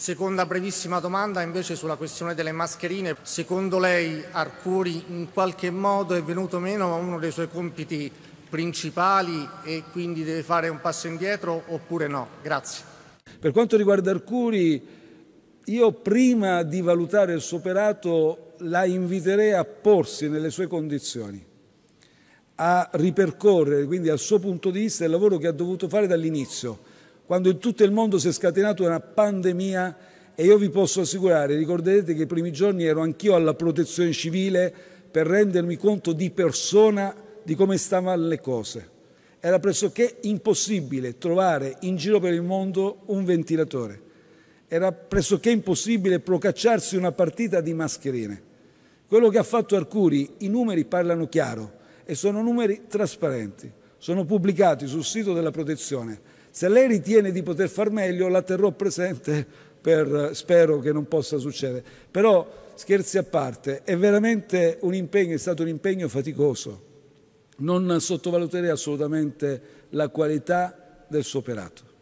Seconda brevissima domanda invece sulla questione delle mascherine. Secondo lei Arcuri in qualche modo è venuto meno a uno dei suoi compiti principali e quindi deve fare un passo indietro oppure no? Grazie. Per quanto riguarda Arcuri, io prima di valutare il suo operato la inviterei a porsi nelle sue condizioni, a ripercorrere quindi al suo punto di vista il lavoro che ha dovuto fare dall'inizio quando in tutto il mondo si è scatenata una pandemia e io vi posso assicurare, ricorderete che i primi giorni ero anch'io alla protezione civile per rendermi conto di persona di come stavano le cose. Era pressoché impossibile trovare in giro per il mondo un ventilatore. Era pressoché impossibile procacciarsi una partita di mascherine. Quello che ha fatto Arcuri, i numeri parlano chiaro e sono numeri trasparenti, sono pubblicati sul sito della protezione se lei ritiene di poter far meglio, la terrò presente per, spero che non possa succedere. Però, scherzi a parte, è veramente un impegno, è stato un impegno faticoso. Non sottovaluterei assolutamente la qualità del suo operato.